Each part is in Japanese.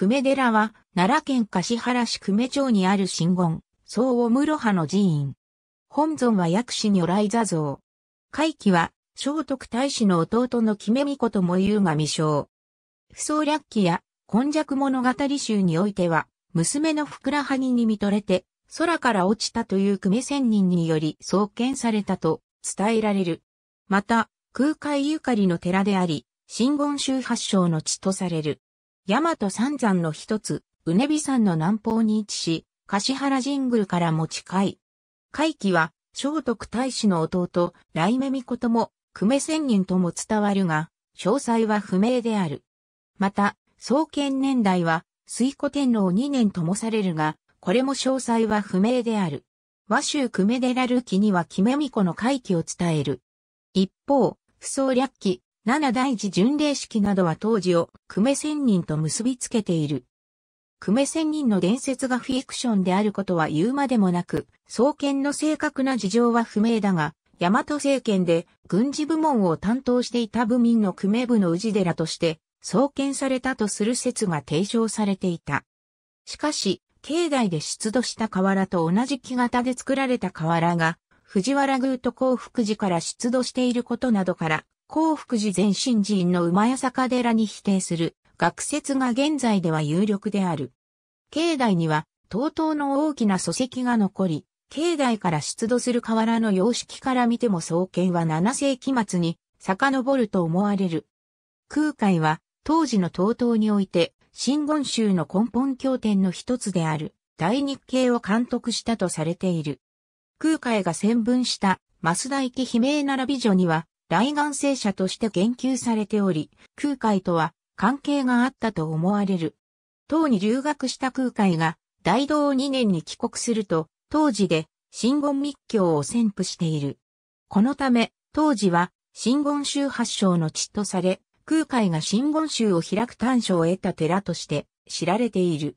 久米寺は、奈良県柏原市久米町にある神言、総尾室派の寺院。本尊は薬師如来座像。会期は、聖徳太子の弟の決め巫とも言うが未生。不相略記や、今弱物語集においては、娘のふくらはぎに見とれて、空から落ちたという久米仙人により創建されたと伝えられる。また、空海ゆかりの寺であり、神言宗発祥の地とされる。大和三山の一つ、うねび山の南方に位置し、柏原神宮からも近い。回期は、聖徳太子の弟、来目子とも、久米仙人とも伝わるが、詳細は不明である。また、創建年代は、水古天皇2年ともされるが、これも詳細は不明である。和州久米寺ル記にはキメミコの回帰を伝える。一方、不創略記、七大寺巡礼式などは当時を久米仙人と結びつけている。久米仙人の伝説がフィクションであることは言うまでもなく、創建の正確な事情は不明だが、大和政権で軍事部門を担当していた部民の久米部の氏寺として創建されたとする説が提唱されていた。しかし、境内で出土した瓦と同じ木型で作られた瓦が、藤原宮と幸福寺から出土していることなどから、幸福寺前新寺院の馬屋坂寺に否定する学説が現在では有力である。境内には、東東の大きな礎石が残り、境内から出土する河原の様式から見ても創建は7世紀末に遡ると思われる。空海は、当時の東東において、新言宗の根本経典の一つである、大日経を監督したとされている。空海が宣文した、増田行き悲鳴並び女には、大願聖者として言及されており、空海とは関係があったと思われる。唐に留学した空海が大道2年に帰国すると、当時で新言密教を宣布している。このため、当時は新言宗発祥の地とされ、空海が新言宗を開く短所を得た寺として知られている。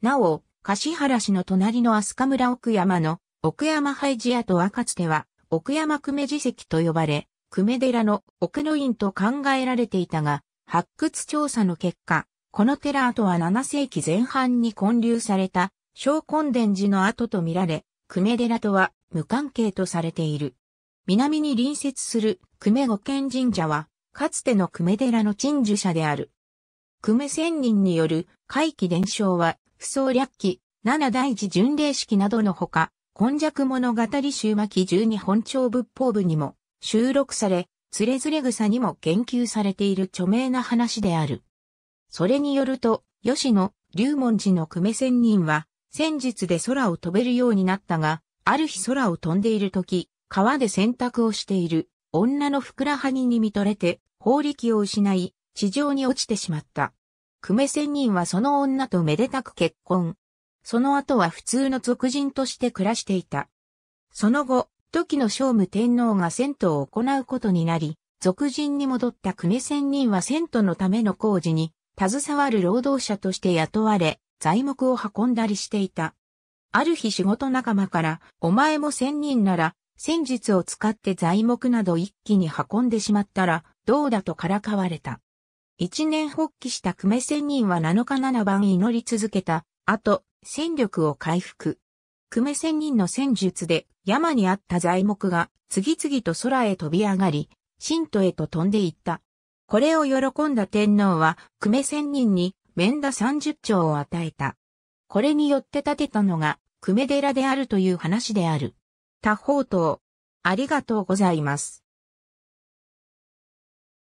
なお、橿原市の隣の飛鳥村奥山の奥山廃寺跡はかつては奥山久米寺跡と呼ばれ、久米寺の奥の院と考えられていたが、発掘調査の結果、この寺跡は7世紀前半に建立された小根伝寺の跡とみられ、久米寺とは無関係とされている。南に隣接する久米五軒神社は、かつての久米寺の鎮守者である。久米仙人による回帰伝承は、不創略記、七大寺巡礼式などのほか、今弱物語集末十二本朝仏法部にも収録され、つれずれ草にも言及されている著名な話である。それによると、吉野、龍門寺の久米仙人は、戦術で空を飛べるようになったが、ある日空を飛んでいる時、川で洗濯をしている、女のふくらはぎに見とれて、法力を失い、地上に落ちてしまった。久米仙人はその女とめでたく結婚。その後は普通の俗人として暮らしていた。その後、時の聖武天皇が戦闘を行うことになり、俗人に戻った久米仙人は戦闘のための工事に、携わる労働者として雇われ、材木を運んだりしていた。ある日仕事仲間から、お前も仙人なら、戦術を使って材木など一気に運んでしまったら、どうだとからかわれた。一年発起した久米仙人は7日7番祈り続けた、あと、戦力を回復。久米仙人の戦術で山にあった材木が次々と空へ飛び上がり、信徒へと飛んでいった。これを喜んだ天皇は、久米仙人に、免田三十丁を与えた。これによって建てたのが、久米寺であるという話である。他方等、ありがとうございます。